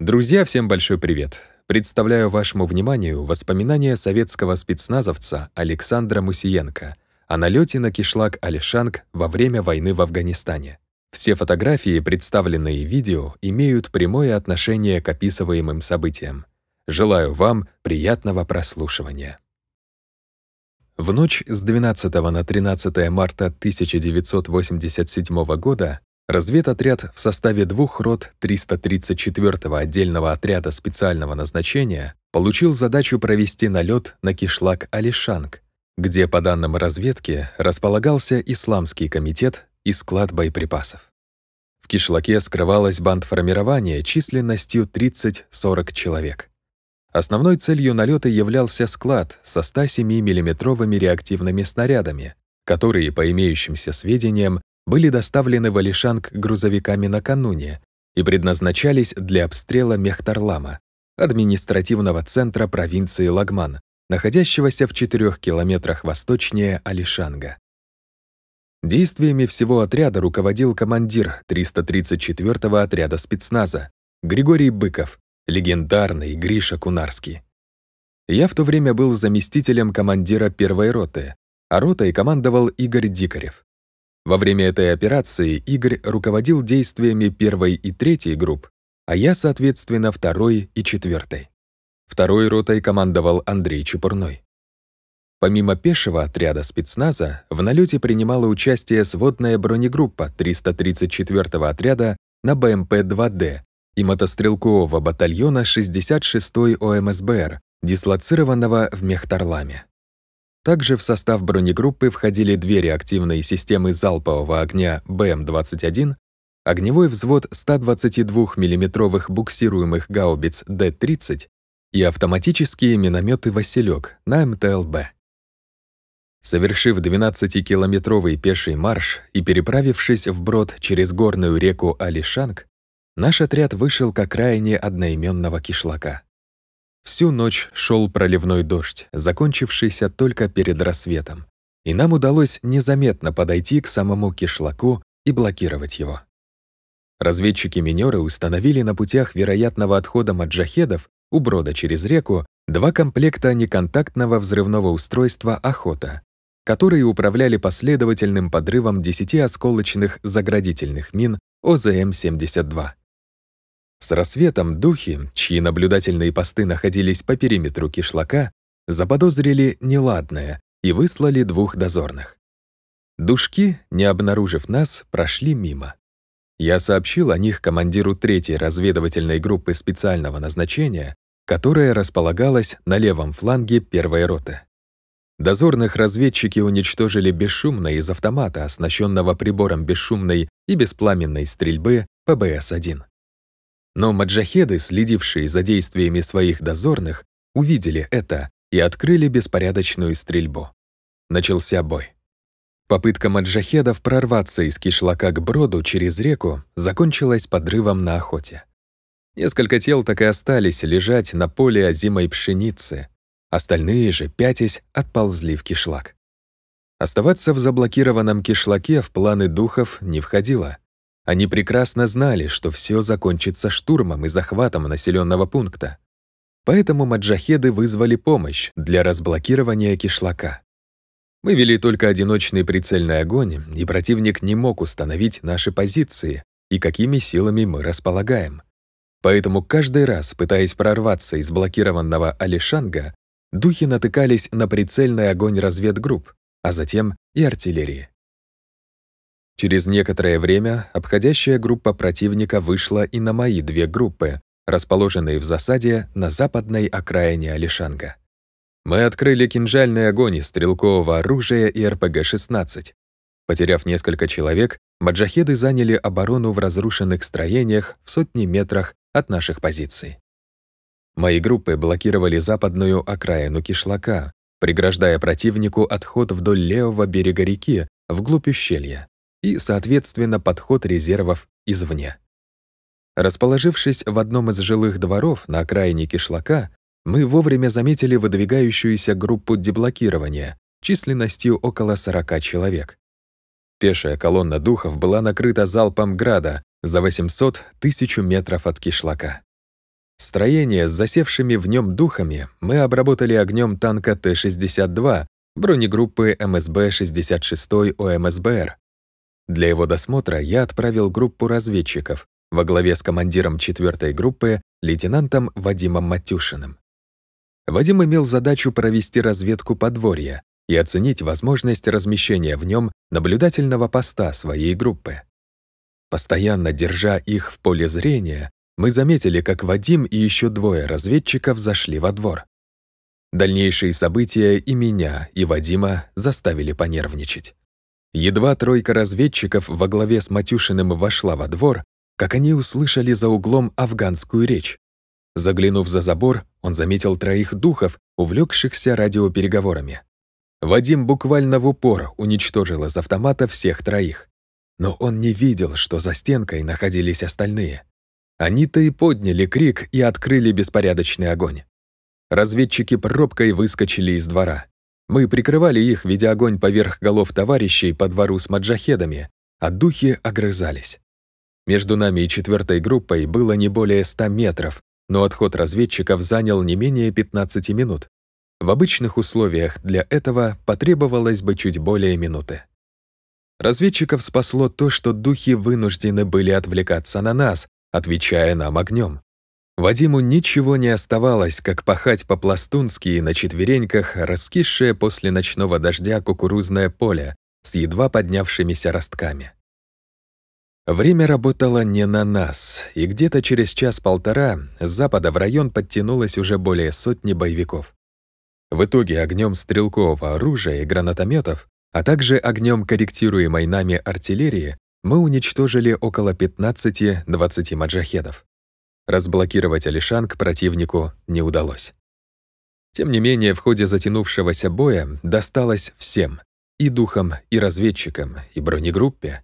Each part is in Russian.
Друзья, всем большой привет! Представляю вашему вниманию воспоминания советского спецназовца Александра Мусиенко о налёте на кишлак Алишанг во время войны в Афганистане. Все фотографии, представленные видео, имеют прямое отношение к описываемым событиям. Желаю вам приятного прослушивания. В ночь с 12 на 13 марта 1987 года Разведотряд в составе двух рот 334-го отдельного отряда специального назначения получил задачу провести налет на кишлак Алишанг, где, по данным разведки, располагался Исламский комитет и склад боеприпасов. В кишлаке скрывалась бандформирование численностью 30-40 человек. Основной целью налета являлся склад со 107 миллиметровыми реактивными снарядами, которые, по имеющимся сведениям, были доставлены в Алишанг грузовиками накануне и предназначались для обстрела Мехтарлама, административного центра провинции Лагман, находящегося в 4 километрах восточнее Алишанга. Действиями всего отряда руководил командир 334-го отряда спецназа Григорий Быков, легендарный Гриша Кунарский. Я в то время был заместителем командира первой роты, а ротой командовал Игорь Дикарев. Во время этой операции Игорь руководил действиями первой и третьей групп, а я, соответственно, второй и четвертой. Второй ротой командовал Андрей Чепурной. Помимо пешего отряда спецназа, в налете принимала участие сводная бронегруппа 334-го отряда на БМП-2Д и мотострелкового батальона 66-й ОМСБР, дислоцированного в Мехтарламе. Также в состав бронегруппы входили две реактивные системы залпового огня БМ-21, огневой взвод 122 миллиметровых буксируемых гаубиц Д-30 и автоматические минометы «Василек» на МТЛБ. Совершив 12-километровый пеший марш и переправившись вброд через горную реку Алишанг, наш отряд вышел к окраине одноименного кишлака. Всю ночь шел проливной дождь, закончившийся только перед рассветом, и нам удалось незаметно подойти к самому кишлаку и блокировать его. Разведчики-минеры установили на путях вероятного отхода маджахедов у брода через реку два комплекта неконтактного взрывного устройства «Охота», которые управляли последовательным подрывом 10 осколочных заградительных мин ОЗМ-72. С рассветом духи, чьи наблюдательные посты находились по периметру кишлака, заподозрили неладное и выслали двух дозорных. Душки, не обнаружив нас, прошли мимо. Я сообщил о них командиру третьей разведывательной группы специального назначения, которая располагалась на левом фланге первой роты. Дозорных разведчики уничтожили бесшумно из автомата, оснащенного прибором бесшумной и беспламенной стрельбы ПБС-1. Но маджахеды, следившие за действиями своих дозорных, увидели это и открыли беспорядочную стрельбу. Начался бой. Попытка маджахедов прорваться из кишлака к броду через реку закончилась подрывом на охоте. Несколько тел так и остались лежать на поле озимой пшеницы. Остальные же, пятясь, отползли в кишлак. Оставаться в заблокированном кишлаке в планы духов не входило. Они прекрасно знали, что все закончится штурмом и захватом населенного пункта. Поэтому маджахеды вызвали помощь для разблокирования кишлака. Мы вели только одиночный прицельный огонь, и противник не мог установить наши позиции и какими силами мы располагаем. Поэтому каждый раз, пытаясь прорваться из блокированного Алишанга, духи натыкались на прицельный огонь разведгрупп, а затем и артиллерии. Через некоторое время обходящая группа противника вышла и на мои две группы, расположенные в засаде на западной окраине Алишанга. Мы открыли кинжальный огонь из стрелкового оружия и РПГ-16. Потеряв несколько человек, маджахеды заняли оборону в разрушенных строениях в сотни метрах от наших позиций. Мои группы блокировали западную окраину кишлака, преграждая противнику отход вдоль левого берега реки, вглубь ущелья и, соответственно, подход резервов извне. Расположившись в одном из жилых дворов на окраине кишлака, мы вовремя заметили выдвигающуюся группу деблокирования численностью около 40 человек. Пешая колонна духов была накрыта залпом града за 800 тысячу метров от кишлака. Строение с засевшими в нем духами мы обработали огнем танка Т-62 бронегруппы МСБ-66 ОМСБР, для его досмотра я отправил группу разведчиков во главе с командиром 4 группы лейтенантом Вадимом Матюшиным. Вадим имел задачу провести разведку подворья и оценить возможность размещения в нем наблюдательного поста своей группы. Постоянно держа их в поле зрения, мы заметили, как Вадим и еще двое разведчиков зашли во двор. Дальнейшие события и меня, и Вадима заставили понервничать. Едва тройка разведчиков во главе с Матюшиным вошла во двор, как они услышали за углом афганскую речь. Заглянув за забор, он заметил троих духов, увлекшихся радиопереговорами. Вадим буквально в упор уничтожил из автомата всех троих. Но он не видел, что за стенкой находились остальные. Они-то и подняли крик и открыли беспорядочный огонь. Разведчики пробкой выскочили из двора. Мы прикрывали их, ведя огонь поверх голов товарищей по двору с маджахедами, а духи огрызались. Между нами и четвертой группой было не более 100 метров, но отход разведчиков занял не менее 15 минут. В обычных условиях для этого потребовалось бы чуть более минуты. Разведчиков спасло то, что духи вынуждены были отвлекаться на нас, отвечая нам огнем. Вадиму ничего не оставалось, как пахать по-пластунски на четвереньках раскисшее после ночного дождя кукурузное поле с едва поднявшимися ростками. Время работало не на нас, и где-то через час-полтора с запада в район подтянулось уже более сотни боевиков. В итоге огнем стрелкового оружия и гранатометов, а также огнем корректируемой нами артиллерии мы уничтожили около 15-20 маджахедов. Разблокировать Алишанг противнику не удалось. Тем не менее, в ходе затянувшегося боя досталось всем — и духам, и разведчикам, и бронегруппе.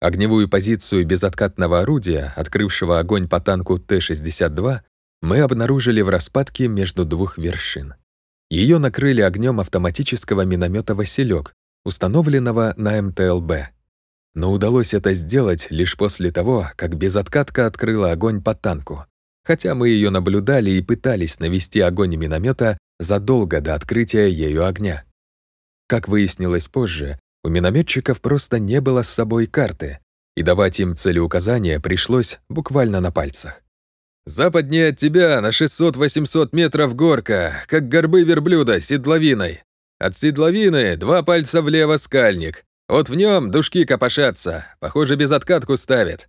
Огневую позицию безоткатного орудия, открывшего огонь по танку Т-62, мы обнаружили в распадке между двух вершин. Ее накрыли огнем автоматического миномета «Василек», установленного на МТЛБ но удалось это сделать лишь после того, как безоткатка открыла огонь по танку. Хотя мы ее наблюдали и пытались навести огонь миномета задолго до открытия ею огня. Как выяснилось позже, у минометчиков просто не было с собой карты, и давать им целеуказания пришлось буквально на пальцах. «Западнее от тебя на 600-800 метров горка, как горбы верблюда седловиной. От седловины два пальца влево скальник, вот в нем душки копошатся, похоже, без откатку ставят.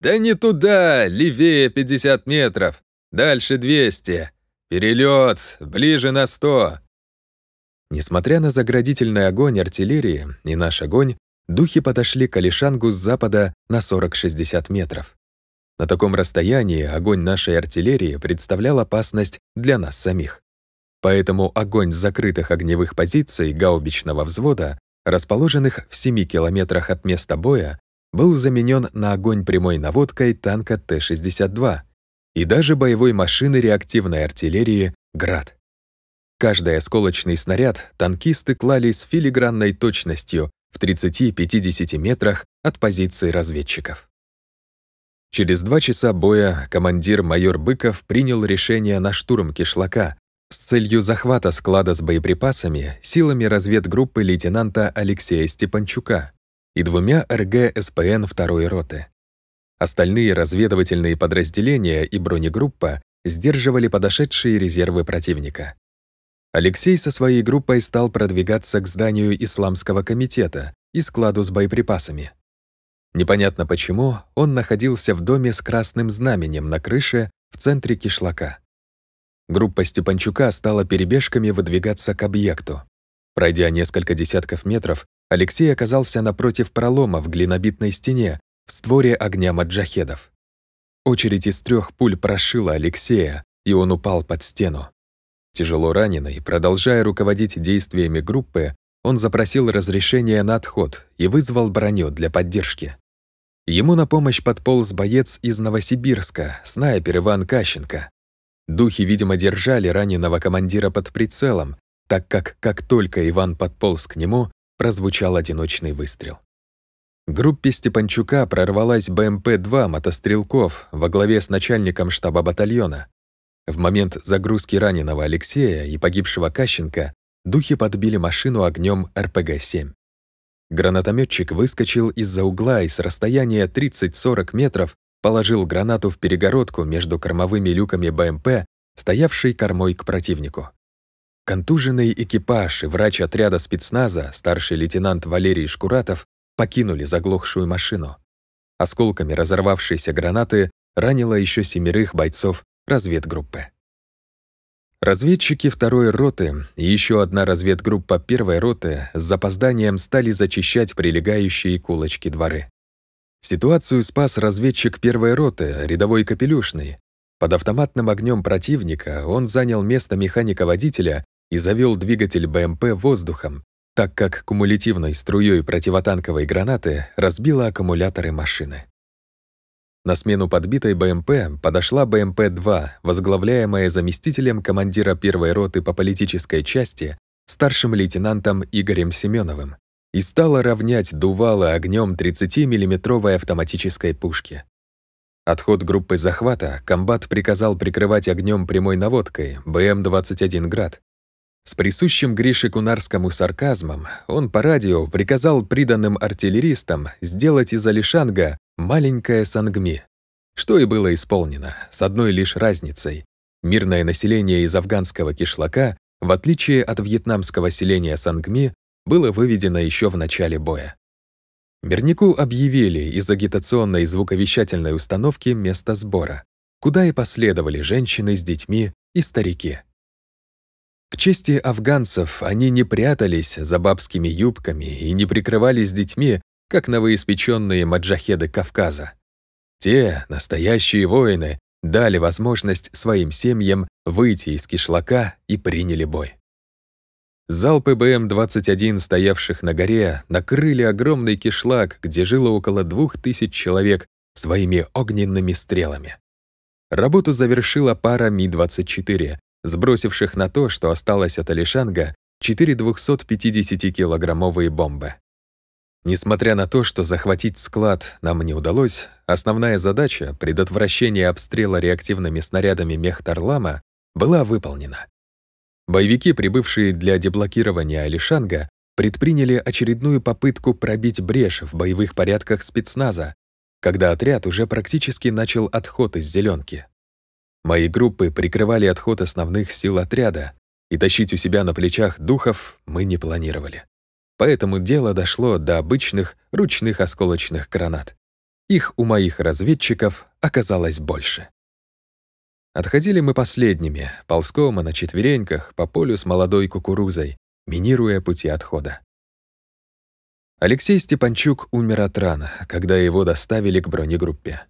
Да не туда, левее 50 метров, дальше 200. Перелет, ближе на 100. Несмотря на заградительный огонь артиллерии и наш огонь, духи подошли к Алишангу с запада на 40-60 метров. На таком расстоянии огонь нашей артиллерии представлял опасность для нас самих. Поэтому огонь с закрытых огневых позиций гаубичного взвода расположенных в 7 километрах от места боя, был заменен на огонь прямой наводкой танка Т-62 и даже боевой машины реактивной артиллерии «Град». Каждый осколочный снаряд танкисты клали с филигранной точностью в 30-50 метрах от позиции разведчиков. Через два часа боя командир майор Быков принял решение на штурм кишлака, с целью захвата склада с боеприпасами силами разведгруппы лейтенанта Алексея Степанчука и двумя РГ СПН второй роты. Остальные разведывательные подразделения и бронегруппа сдерживали подошедшие резервы противника. Алексей со своей группой стал продвигаться к зданию Исламского комитета и складу с боеприпасами. Непонятно почему он находился в доме с красным знаменем на крыше в центре кишлака. Группа Степанчука стала перебежками выдвигаться к объекту. Пройдя несколько десятков метров, Алексей оказался напротив пролома в глинобитной стене, в створе огня маджахедов. Очередь из трех пуль прошила Алексея, и он упал под стену. Тяжело раненый, продолжая руководить действиями группы, он запросил разрешение на отход и вызвал броню для поддержки. Ему на помощь подполз боец из Новосибирска, снайпер Иван Кащенко. Духи, видимо, держали раненого командира под прицелом, так как, как только Иван подполз к нему, прозвучал одиночный выстрел. Группе Степанчука прорвалась БМП-2 мотострелков во главе с начальником штаба батальона. В момент загрузки раненого Алексея и погибшего Кащенко духи подбили машину огнем РПГ-7. Гранатометчик выскочил из-за угла и с расстояния 30-40 метров Положил гранату в перегородку между кормовыми люками БМП, стоявшей кормой к противнику. Контуженный экипаж и врач отряда спецназа, старший лейтенант Валерий Шкуратов, покинули заглохшую машину. Осколками разорвавшейся гранаты ранило еще семерых бойцов разведгруппы. Разведчики второй роты и еще одна разведгруппа первой роты с запозданием стали зачищать прилегающие кулочки дворы. Ситуацию спас разведчик первой роты, рядовой Капелюшный. Под автоматным огнем противника он занял место механика-водителя и завёл двигатель БМП воздухом, так как кумулятивной струёй противотанковой гранаты разбила аккумуляторы машины. На смену подбитой БМП подошла БМП-2, возглавляемая заместителем командира первой роты по политической части старшим лейтенантом Игорем Семеновым и стала равнять дувало огнем 30-миллиметровой автоматической пушки. Отход группы захвата комбат приказал прикрывать огнем прямой наводкой БМ-21 «Град». С присущим Грише Кунарскому сарказмом он по радио приказал приданным артиллеристам сделать из Алишанга маленькое Сангми, что и было исполнено, с одной лишь разницей. Мирное население из афганского кишлака, в отличие от вьетнамского селения Сангми, было выведено еще в начале боя. Мирнику объявили из агитационной звуковещательной установки место сбора, куда и последовали женщины с детьми и старики. К чести афганцев, они не прятались за бабскими юбками и не прикрывались детьми, как новоиспеченные маджахеды Кавказа. Те, настоящие воины, дали возможность своим семьям выйти из кишлака и приняли бой. Залпы БМ-21, стоявших на горе, накрыли огромный кишлак, где жило около двух тысяч человек, своими огненными стрелами. Работу завершила пара Ми-24, сбросивших на то, что осталось от Алишанга, 4 250-килограммовые бомбы. Несмотря на то, что захватить склад нам не удалось, основная задача — предотвращение обстрела реактивными снарядами Мехтарлама — была выполнена. Боевики, прибывшие для деблокирования Алишанга, предприняли очередную попытку пробить брешь в боевых порядках спецназа, когда отряд уже практически начал отход из зеленки. Мои группы прикрывали отход основных сил отряда, и тащить у себя на плечах духов мы не планировали. Поэтому дело дошло до обычных ручных осколочных гранат. Их у моих разведчиков оказалось больше. Отходили мы последними, ползком и на четвереньках, по полю с молодой кукурузой, минируя пути отхода. Алексей Степанчук умер от рана, когда его доставили к бронегруппе.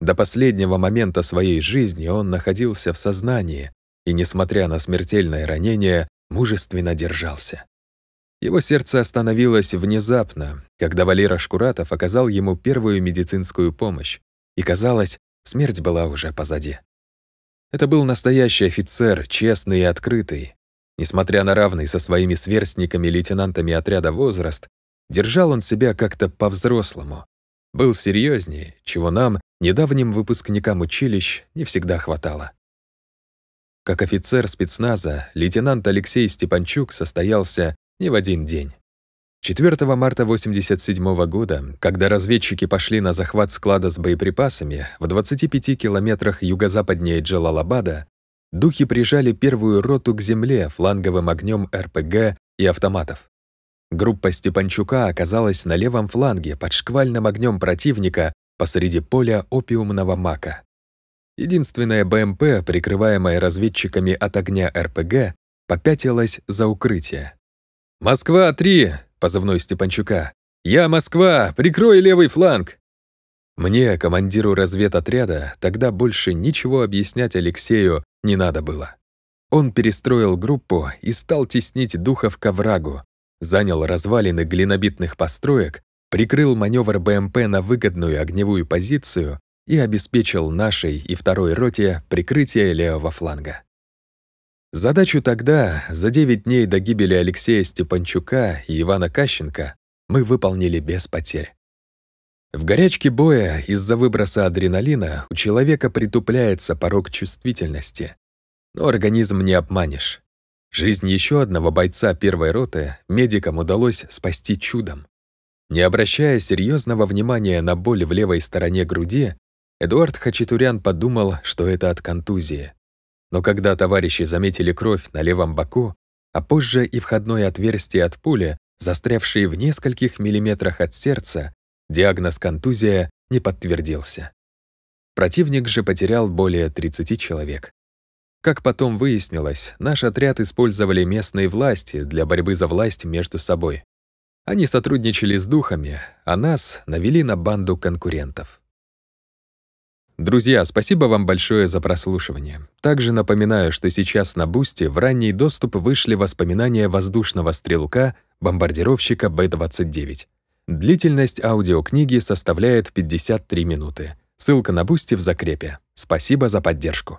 До последнего момента своей жизни он находился в сознании и, несмотря на смертельное ранение, мужественно держался. Его сердце остановилось внезапно, когда Валера Шкуратов оказал ему первую медицинскую помощь, и, казалось, смерть была уже позади. Это был настоящий офицер, честный и открытый. Несмотря на равный со своими сверстниками лейтенантами отряда возраст, держал он себя как-то по-взрослому. Был серьезнее, чего нам, недавним выпускникам училищ, не всегда хватало. Как офицер спецназа, лейтенант Алексей Степанчук состоялся не в один день. 4 марта 1987 года, когда разведчики пошли на захват склада с боеприпасами в 25 километрах юго-западнее Джалалабада, духи прижали первую роту к земле фланговым огнем РПГ и автоматов. Группа Степанчука оказалась на левом фланге под шквальным огнем противника посреди поля опиумного мака. Единственная БМП, эм прикрываемая разведчиками от огня РПГ, попятилась за укрытие. «Москва-3!» позывной Степанчука. «Я Москва! Прикрой левый фланг!» Мне, командиру разведотряда, тогда больше ничего объяснять Алексею не надо было. Он перестроил группу и стал теснить духов к оврагу, занял развалины глинобитных построек, прикрыл маневр БМП на выгодную огневую позицию и обеспечил нашей и второй роте прикрытие левого фланга. Задачу тогда, за 9 дней до гибели Алексея Степанчука и Ивана Кащенко, мы выполнили без потерь. В горячке боя из-за выброса адреналина у человека притупляется порог чувствительности. Но организм не обманешь. Жизнь еще одного бойца первой роты медикам удалось спасти чудом. Не обращая серьезного внимания на боль в левой стороне груди, Эдуард Хачатурян подумал, что это от контузии. Но когда товарищи заметили кровь на левом боку, а позже и входное отверстие от пули, застрявшие в нескольких миллиметрах от сердца, диагноз контузия не подтвердился. Противник же потерял более 30 человек. Как потом выяснилось, наш отряд использовали местные власти для борьбы за власть между собой. Они сотрудничали с духами, а нас навели на банду конкурентов. Друзья, спасибо вам большое за прослушивание. Также напоминаю, что сейчас на Бусти в ранний доступ вышли воспоминания воздушного стрелка, бомбардировщика Б-29. Длительность аудиокниги составляет 53 минуты. Ссылка на Бусти в закрепе. Спасибо за поддержку.